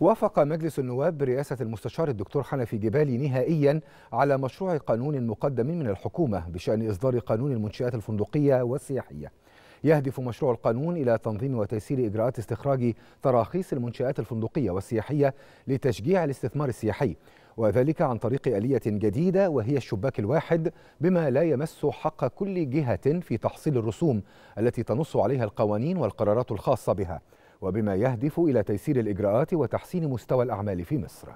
وافق مجلس النواب برئاسة المستشار الدكتور حنفي جبالي نهائيا على مشروع قانون مقدم من الحكومة بشأن إصدار قانون المنشآت الفندقية والسياحية يهدف مشروع القانون إلى تنظيم وتيسير إجراءات استخراج تراخيص المنشآت الفندقية والسياحية لتشجيع الاستثمار السياحي وذلك عن طريق آلية جديدة وهي الشباك الواحد بما لا يمس حق كل جهة في تحصيل الرسوم التي تنص عليها القوانين والقرارات الخاصة بها وبما يهدف إلى تيسير الإجراءات وتحسين مستوى الأعمال في مصر